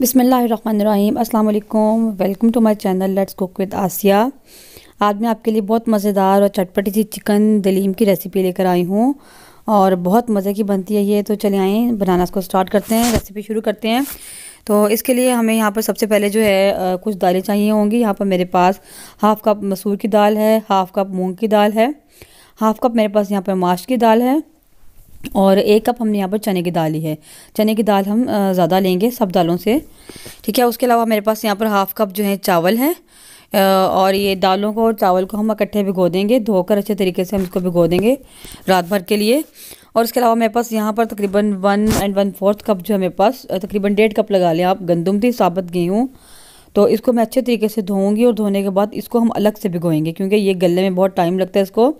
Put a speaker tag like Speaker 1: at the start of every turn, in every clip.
Speaker 1: बिसमीम अल्लाम welcome to my channel let's cook with Asiya आज मैं आपके लिए बहुत मज़ेदार और चटपटी सी चिकन दलीम की रेसिपी लेकर आई हूँ और बहुत मज़े की बनती है ये तो चले आएँ बनाना इसको स्टार्ट करते हैं रेसिपी शुरू करते हैं तो इसके लिए हमें यहाँ पर सबसे पहले जो है कुछ दालें चाहिए होंगी यहाँ पर मेरे पास हाफ़ कप मसूर की दाल है हाफ़ कप मूँग की दाल है हाफ़ कप मेरे पास यहाँ पर माश की दाल है और एक कप हमने यहाँ पर चने की दाल ली है चने की दाल हम ज़्यादा लेंगे सब दालों से ठीक है उसके अलावा मेरे पास यहाँ पर हाफ़ कप जो है चावल है और ये दालों को और चावल को हम इकट्ठे भिगो देंगे धोकर अच्छे तरीके से हम इसको भिगो देंगे रात भर के लिए और इसके अलावा मेरे पास यहाँ पर तकरीबन one and one fourth cup जो है मेरे पास तकरीबन डेढ़ कप लगा लें आप गंदम थी साबत गेहूँ तो इसको मैं अच्छे तरीके से धोऊंगी और धोने के बाद इसको हम अलग से भिगोएंगे क्योंकि ये गले में बहुत टाइम लगता है इसको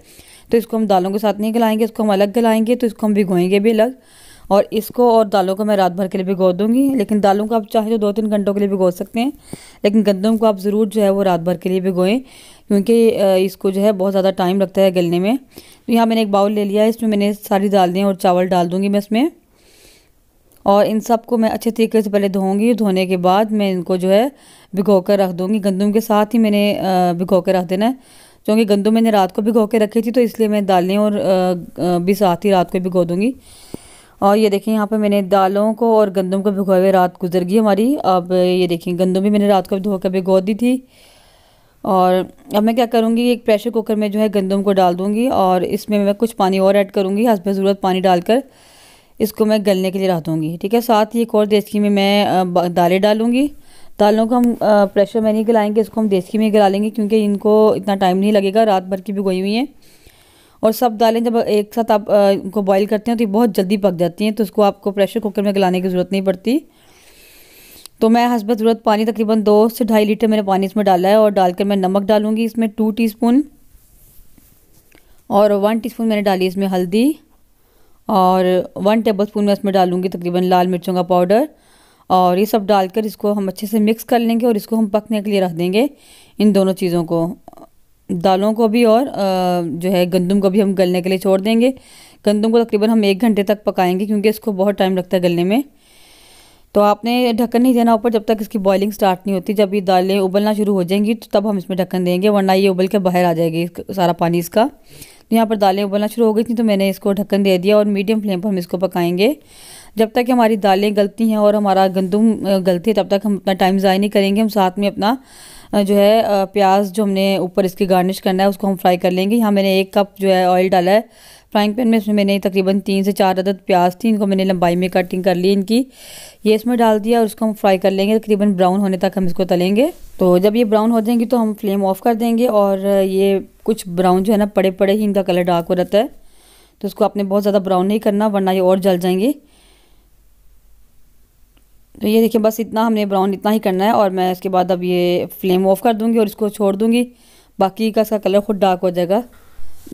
Speaker 1: तो इसको हम दालों के साथ नहीं गलाएंगे इसको हम अलग गलाएंगे तो इसको हम भिगोएंगे भी अलग और इसको और दालों को मैं रात भर के लिए भिगो दूंगी लेकिन दालों को आप चाहे तो दो तीन घंटों के लिए भिगो सकते हैं लेकिन गंदम को आप ज़रूर जो है वो रात भर के लिए भिगोएं क्योंकि इसको जो है बहुत ज़्यादा टाइम लगता है गलने में तो यहाँ मैंने एक बाउल ले लिया है इसमें मैंने सारी दाल दें और चावल डाल दूँगी मैं इसमें और इन सब को मैं अच्छे तरीके से पहले धोऊंगी धोने के बाद मैं इनको जो है भिगो कर रख दूँगी गंदम के साथ ही मैंने भिगो कर रख देना है क्योंकि गंदम मैंने रात को भिगो के रखी थी तो इसलिए मैं दालें और भी साथ ही रात को भिगो दूँगी और ये देखें यहाँ पे मैंने दालों को और गंदम को भिगोए हुए रात गुजर गई हमारी अब ये देखें गंदम भी मैंने रात को धो कर भिगो दी थी और अब मैं क्या करूँगी एक प्रेशर कुकर में जो है गंदम को डाल दूँगी और इसमें मैं कुछ पानी और ऐड करूँगी पर ज़रूरत पानी डालकर इसको मैं गलने के लिए रख दूँगी ठीक है साथ ही एक और देचकी में मैं दालें डालूँगी दालों को हम प्रेशर में नहीं गलाएंगे इसको हम देसी में गला लेंगे क्योंकि इनको इतना टाइम नहीं लगेगा रात भर की भिगोई हुई हैं और सब दालें जब एक साथ आप इनको बॉईल करते हैं तो ये बहुत जल्दी पक जाती हैं तो उसको आपको प्रेशर कुकर में गलाने की ज़रूरत नहीं पड़ती तो मैं हसब ज़रूरत पानी तकरीबन दो से ढाई लीटर मैंने पानी इसमें डाला है और डालकर मैं नमक डालूँगी इसमें टू टीस्पून और वन टी मैंने डाली इसमें हल्दी और वन टेबल स्पून मैं इसमें डालूँगी तकरीबन लाल मिर्चों का पाउडर और ये सब डालकर इसको हम अच्छे से मिक्स कर लेंगे और इसको हम पकने के लिए रख देंगे इन दोनों चीज़ों को दालों को भी और जो है गंदम को भी हम गलने के लिए छोड़ देंगे गंदम को तकरीबन हम एक घंटे तक पकाएंगे क्योंकि इसको बहुत टाइम लगता है गलने में तो आपने ढक्कन नहीं देना ऊपर जब तक इसकी बॉइलिंग स्टार्ट नहीं होती जब ये दालें उबलना शुरू हो जाएंगी तो तब हम इसमें ढक्कन देंगे वरना ये उबल के बाहर आ जाएगी सारा पानी इसका तो यहाँ पर दालें उबलना शुरू हो गई थी तो मैंने इसको ढक्कन दे दिया और मीडियम फ्लेम पर हम इसको पकाएंगे जब तक हमारी दालें गलती हैं और हमारा गंदम गलती है तब तक हम अपना टाइम ज़ाय नहीं करेंगे हम साथ में अपना जो है प्याज जो हमने ऊपर इसकी गार्निश करना है उसको हम फ्राई कर लेंगे यहाँ मैंने एक कप जो है ऑयल डाला है फ्राइंग पैन में इसमें मैंने तकरीबन तीन से चार अदद प्याज थी इनको मैंने लंबाई में कटिंग कर ली इनकी ये इसमें डाल दिया और उसको हम फ्राई कर लेंगे तकरीबन ब्राउन होने तक हम इसको तलेंगे तो जब ये ब्राउन हो जाएंगे तो हम फ्लेम ऑफ कर देंगे और ये कुछ ब्राउन जो है ना पड़े पड़े ही इनका कलर डार्क हो रहता है तो उसको आपने बहुत ज़्यादा ब्राउन नहीं करना वरना ये और जल जाएंगे तो ये देखिए बस इतना हमने ब्राउन इतना ही करना है और मैं इसके बाद अब ये फ्लेम ऑफ कर दूँगी और इसको छोड़ दूँगी बाकी का इसका कलर खुद डार्क हो जाएगा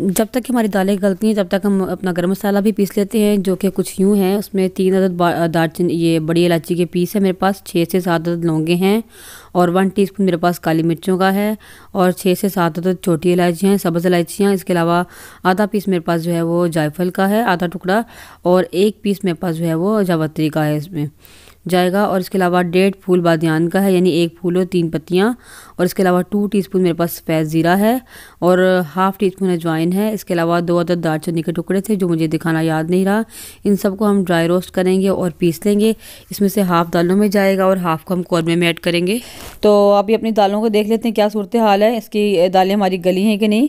Speaker 1: जब तक हमारी दालें गलती हैं जब तक हम अपना गर्म मसाला भी पीस लेते हैं जो कि कुछ यूँ हैं उसमें तीन अदद दालचीनी ये बड़ी इलायची के पीस है मेरे पास छः से सात अदद लौंगे हैं और वन टीस्पून मेरे पास काली मिर्चों का है और छः से सात अदद छोटी इलायची हैं सब्ज़ इलायचियाँ इसके अलावा आधा पीस मेरे पास जो है वो जायफल का है आधा टुकड़ा और एक पीस मेरे पास जो है वो जावत्री का है इसमें जाएगा और इसके अलावा डेढ़ फूल बादियान का है यानी एक फूल और तीन पत्तियाँ और इसके अलावा टू टीस्पून मेरे पास सफ़ेद ज़ीरा है और हाफ़ टी स्पून अजवाइन है इसके अलावा दो अदद दार के टुकड़े थे जो मुझे दिखाना याद नहीं रहा इन सब को हम ड्राई रोस्ट करेंगे और पीस लेंगे इसमें से हाफ़ दालों में जाएगा और हाफ़ को हम कौरमे में ऐड करेंगे तो अभी अपनी दालों को देख लेते हैं क्या सूरत हाल है इसकी दालें हमारी गली हैं कि नहीं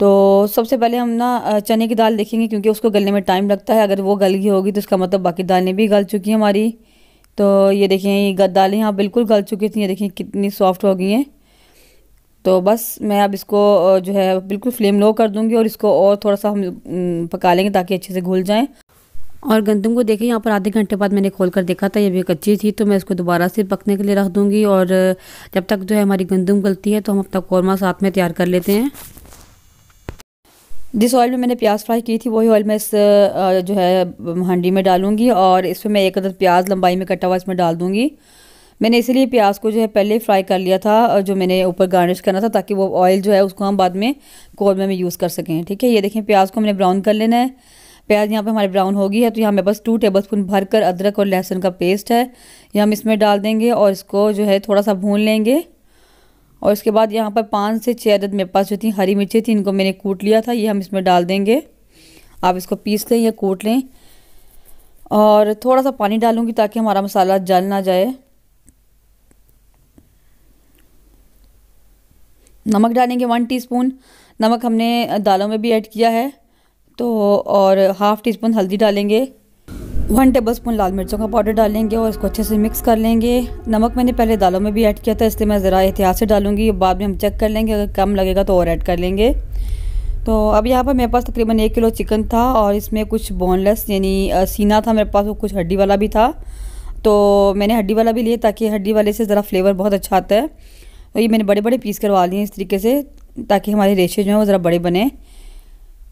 Speaker 1: तो सबसे पहले हम ना चने की दाल देखेंगे क्योंकि उसको गलने में टाइम लगता है अगर वो गल गई होगी तो उसका मतलब बाकी दालें भी गल चुकी हैं हमारी तो ये देखें ये दालें यहाँ बिल्कुल गल चुकी थी ये देखें कितनी सॉफ्ट हो गई हैं तो बस मैं अब इसको जो है बिल्कुल फ्लेम लो कर दूँगी और इसको और थोड़ा सा हम पका लेंगे ताकि अच्छे से घुल जाएँ और गंदम को देखें यहाँ पर आधे घंटे बाद मैंने खोल कर देखा था ये भी कच्ची थी तो मैं इसको दोबारा से पकने के लिए रख दूँगी और जब तक जो है हमारी गंदम गलती है तो हम अपना कौरमा साथ में तैयार कर लेते हैं जिस ऑयल में मैंने प्याज फ्राई की थी वही ऑयल मैं इस जो है हंडी में डालूंगी और इसमें मैं एक अदर प्याज लंबाई में कटा हुआ इसमें डाल दूंगी मैंने इसीलिए प्याज को जो है पहले फ्राई कर लिया था जो मैंने ऊपर गार्निश करना था ताकि वो ऑयल जो है उसको हम बाद में कौरमे में यूज़ कर सकें ठीक है ये देखें प्याज को हमने ब्राउन कर लेना है प्याज यहाँ पे हमारे ब्राउन हो गई है तो यहाँ मेरे पास टू टेबल स्पून भर कर अदरक और लहसुन का पेस्ट है ये हम इसमें डाल देंगे और इसको जो है थोड़ा सा भून लेंगे और इसके बाद यहाँ पर पाँच से छः अदद मेरे पास जो थी हरी मिर्ची थी इनको मैंने कूट लिया था ये हम इसमें डाल देंगे आप इसको पीस लें या कूट लें और थोड़ा सा पानी डालूँगी ताकि हमारा मसाला जल ना जाए नमक डालेंगे वन टीस्पून नमक हमने दालों में भी ऐड किया है तो और हाफ़ टी स्पून हल्दी डालेंगे वन टेबल स्पून लाल मिर्चों का पाउडर डालेंगे और इसको अच्छे से मिक्स कर लेंगे नमक मैंने पहले दालों में भी ऐड किया था इसलिए मैं ज़रा एहतियात से डालूंगी बाद में हम चेक कर लेंगे अगर कम लगेगा तो और ऐड कर लेंगे तो अब यहाँ पर मेरे पास तकरीबन एक किलो चिकन था और इसमें कुछ बोनलेस यानी सीना था मेरे पास वो कुछ हड्डी वाला भी था तो मैंने हड्डी वाला भी लिया ताकि हड्डी वाले से ज़रा फ्लेवर बहुत अच्छा आता है तो ये मैंने बड़े बड़े पीस करवा लिए इस तरीके से ताकि हमारे रेशे जो हैं वो ज़रा बड़े बने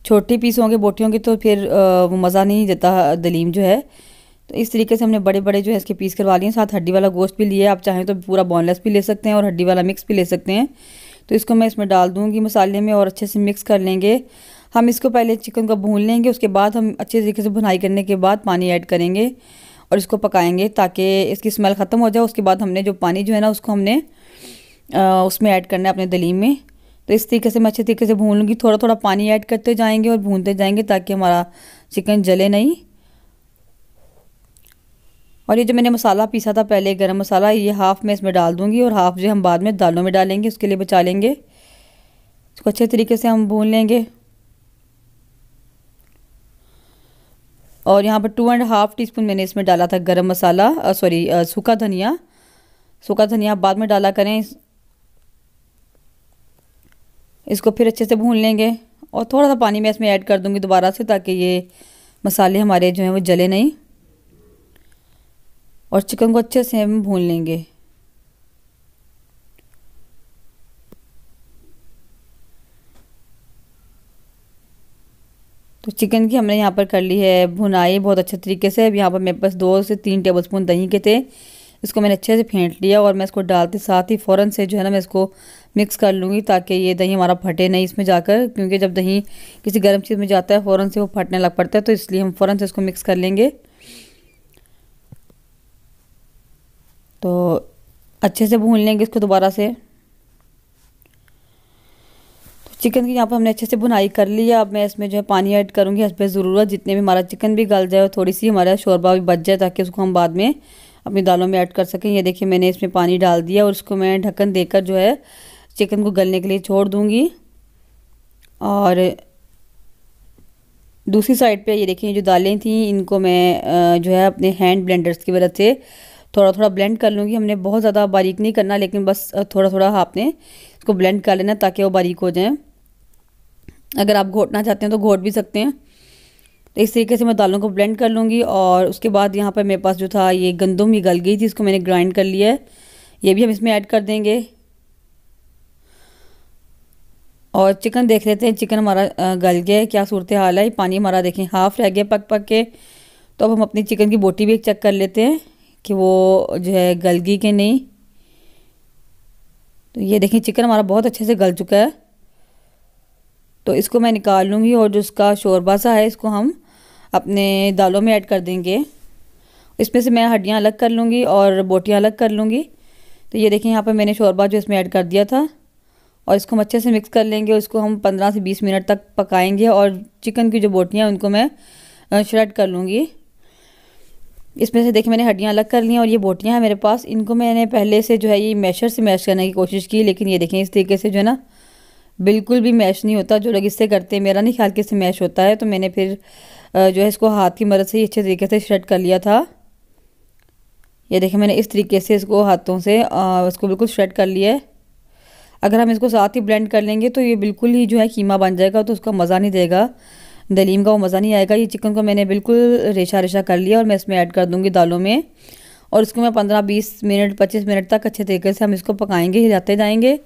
Speaker 1: छोटे पीस होंगे बोटियों के तो फिर वो मज़ा नहीं देता दलीम जो है तो इस तरीके से हमने बड़े बड़े जो है इसके पीस करवा लिए साथ हड्डी वाला गोश्त भी लिए आप चाहें तो पूरा बोनलेस भी ले सकते हैं और हड्डी वाला मिक्स भी ले सकते हैं तो इसको मैं इसमें डाल दूँगी मसाले में और अच्छे से मिक्स कर लेंगे हम इसको पहले चिकन को भून लेंगे उसके बाद हम अच्छे तरीके से भुनाई करने के बाद पानी ऐड करेंगे और इसको पकाएंगे ताकि इसकी स्मेल ख़त्म हो जाए उसके बाद हमने जो पानी जो है ना उसको हमने आ, उसमें ऐड करना है अपने दलीम में तो इस तरीके से मैं अच्छे तरीके से भून लूँगी थोड़ा थोड़ा पानी ऐड करते जाएंगे और भूनते जाएंगे ताकि हमारा चिकन जले नहीं और ये जो मैंने मसाला पीसा था पहले गरम मसाला ये हाफ़ मैं इसमें डाल दूँगी और हाफ़ जो हम बाद में दालों में डालेंगे उसके लिए बचा लेंगे इसको अच्छे तरीके से हम भून लेंगे और यहाँ पर two and half teaspoon मैंने इसमें डाला था गर्म मसाला सॉरी सूखा धनिया सूखा धनिया आप बाद में डाला करें इसको फिर अच्छे से भून लेंगे और थोड़ा सा पानी मैं इसमें ऐड कर दूँगी दोबारा से ताकि ये मसाले हमारे जो हैं वो जले नहीं और चिकन को अच्छे से हम भून लेंगे तो चिकन की हमने यहाँ पर कर ली है भुनाई बहुत अच्छे तरीके से अब यहाँ पर मेरे पास दो से तीन टेबलस्पून दही के थे इसको मैंने अच्छे से फेंट लिया और मैं इसको डालते साथ ही फ़ौरन से जो है ना मैं इसको मिक्स कर लूँगी ताकि ये दही हमारा फटे नहीं इसमें जाकर क्योंकि जब दही किसी गर्म चीज़ में जाता है फ़ौरन से वो फटने लग पड़ता है तो इसलिए हम फ़ौरन से इसको मिक्स कर लेंगे तो अच्छे से भून लेंगे इसको दोबारा से तो चिकन की यहाँ पर हमने अच्छे से भुनाई कर ली है अब मैं इसमें जो है पानी ऐड करूँगी हंस ज़रूरत जितने भी हमारा चिकन भी गल जाए और थोड़ी सी हमारा शोरबा भी बच जाए ताकि उसको हम बाद में अपनी दालों में ऐड कर सकें ये देखिए मैंने इसमें पानी डाल दिया और इसको मैं ढक्कन देकर जो है चिकन को गलने के लिए छोड़ दूँगी और दूसरी साइड पे ये देखिए जो दालें थी इनको मैं जो है अपने हैंड ब्लेंडर्स की मदद से थोड़ा थोड़ा ब्लेंड कर लूँगी हमने बहुत ज़्यादा बारीक नहीं करना लेकिन बस थोड़ा थोड़ा आपने इसको ब्लेंड कर लेना ताकि वो बारीक हो जाए अगर आप घोटना चाहते हैं तो घोट भी सकते हैं तो इस तरीके से मैं दालों को ब्लेंड कर लूँगी और उसके बाद यहाँ पर मेरे पास जो था ये गंदम ही गल गई थी इसको मैंने ग्राइंड कर लिया है ये भी हम इसमें ऐड कर देंगे और चिकन देख लेते हैं चिकन हमारा गल गया है क्या सूरत हाल है पानी हमारा देखें हाफ़ रह गया पक पक के तो अब हम अपनी चिकन की बोटी भी चेक कर लेते हैं कि वो जो है गल गई कि नहीं तो ये देखें चिकन हमारा बहुत अच्छे से गल चुका है तो इसको मैं निकाल लूँगी और जो उसका शोरबा सा है इसको हम अपने दालों में ऐड कर देंगे इसमें से मैं हड्डियाँ अलग कर लूँगी और बोटियाँ अलग कर लूँगी तो ये देखें यहाँ पर मैंने शोरबा जो इसमें ऐड कर दिया था और इसको हम अच्छे से मिक्स कर लेंगे उसको हम पंद्रह से बीस मिनट तक पकाएंगे और चिकन की जो बोटियाँ उनको मैं श्रेड कर लूँगी इसमें से देखिए मैंने हड्डियाँ अलग कर ली हैं और ये बोटियाँ हैं मेरे पास इनको मैंने पहले से जो है ये मैशर से मैश करने की कोशिश की लेकिन ये देखें इस तरीके से जो है ना बिल्कुल भी मैश नहीं होता जो लोग इससे करते हैं मेरा नहीं ख्याल कि इससे मैश होता है तो मैंने फिर जो है इसको हाथ की मदद से अच्छे तरीके से श्रेड कर लिया था ये देखें मैंने इस तरीके से इसको हाथों से इसको बिल्कुल श्रेड कर लिया है अगर हम इसको साथ ही ब्लेंड कर लेंगे तो ये बिल्कुल ही जो है कीमा बन जाएगा तो उसका मज़ा नहीं देगा दलीम का वो मज़ा नहीं आएगा ये चिकन को मैंने बिल्कुल रेशा रेशा कर लिया और मैं इसमें ऐड कर दूँगी दालों में और इसको मैं पंद्रह बीस मिनट पच्चीस मिनट तक अच्छे तरीके से हम इसको पकाएंगे हिलाते जाएंगे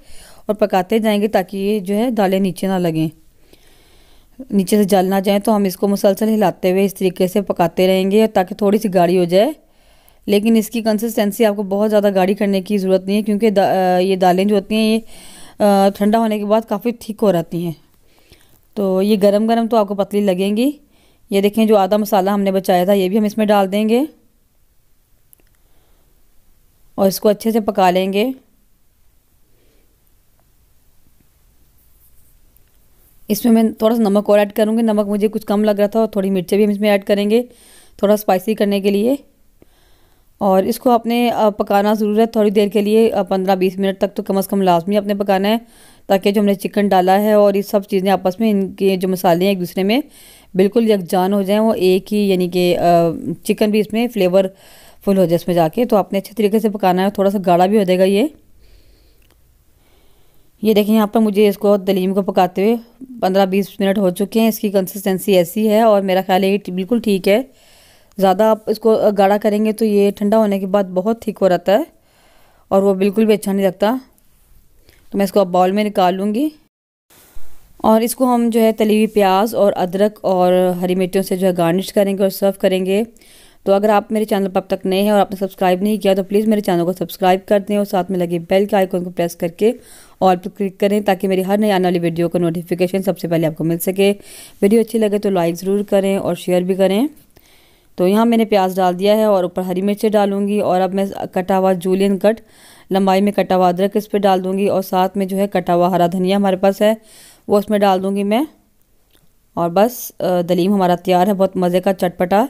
Speaker 1: और पकाते जाएंगे ताकि ये जो है दालें नीचे ना लगें नीचे से जल ना जाए तो हम इसको मुसलसल हिलाते हुए इस तरीके से पकाते रहेंगे ताकि थोड़ी सी गाढ़ी हो जाए लेकिन इसकी कंसिस्टेंसी आपको बहुत ज़्यादा गाढ़ी करने की ज़रूरत नहीं है क्योंकि दा, ये दालें जो होती हैं ये ठंडा होने के बाद काफ़ी ठीक हो रहती हैं तो ये गरम गरम तो आपको पतली लगेंगी ये देखें जो आधा मसाला हमने बचाया था ये भी हम इसमें डाल देंगे और इसको अच्छे से पका लेंगे इसमें मैं थोड़ा सा नमक और ऐड करूँगी नमक मुझे कुछ कम लग रहा था और थोड़ी मिर्चें भी हम इसमें ऐड करेंगे थोड़ा स्पाइसी करने के लिए और इसको आपने पकाना ज़रूर है थोड़ी देर के लिए पंद्रह बीस मिनट तक तो कम अज़ कम लाजमी आपने पकाना है ताकि जो हमने चिकन डाला है और ये सब चीज़ें आपस में इनके जो मसाले हैं एक दूसरे में बिल्कुल यकजान हो जाएँ वो एक ही यानी कि चिकन भी इसमें फ्लेवर फुल हो जाए इसमें जाके तो आपने अच्छे तरीके से पकाना है थोड़ा सा गाढ़ा भी हो जाएगा ये ये देखें यहाँ पर मुझे इसको दलीम को पकाते हुए पंद्रह बीस मिनट हो चुके हैं इसकी कंसिस्टेंसी ऐसी है और मेरा ख्याल है ये बिल्कुल ठीक है ज़्यादा आप इसको गाढ़ा करेंगे तो ये ठंडा होने के बाद बहुत ठीक हो रहता है और वो बिल्कुल भी अच्छा नहीं लगता तो मैं इसको अब बाउल में निकाल लूँगी और इसको हम जो है तली हुई प्याज और अदरक और हरी मिर्चों से जो है गार्निश करेंगे और सर्व करेंगे तो अगर आप मेरे चैनल पर अब तक नए हैं और आपने सब्सक्राइब नहीं किया तो प्लीज़ मेरे चैनल को सब्सक्राइब कर दें और साथ में लगे बेल के आइकॉन को प्रेस करके और पर क्लिक करें ताकि मेरी हर नई आने वाली वीडियो का नोटिफिकेशन सबसे पहले आपको मिल सके वीडियो अच्छी लगे तो लाइक ज़रूर करें और शेयर भी करें तो यहाँ मैंने प्याज डाल दिया है और ऊपर हरी मिर्चें डालूंगी और अब मैं कटा हुआ जूलियन कट लंबाई में कटा हुआ अदरक इस पर डाल दूंगी और साथ में जो है कटा हुआ हरा धनिया हमारे पास है वो उसमें डाल दूंगी मैं और बस दलीम हमारा तैयार है बहुत मज़े का चटपटा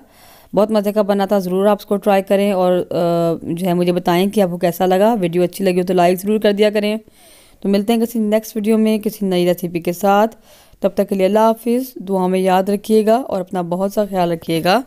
Speaker 1: बहुत मज़े का बना था ज़रूर आप उसको ट्राई करें और जो है मुझे बताएं कि आपको कैसा लगा वीडियो अच्छी लगी हो तो लाइक ज़रूर कर दिया करें तो मिलते हैं किसी नेक्स्ट वीडियो में किसी नई रेसिपी के साथ तब तक के लिए अल्लाह हाफिज़ दुआ में याद रखिएगा और अपना बहुत सा ख्याल रखिएगा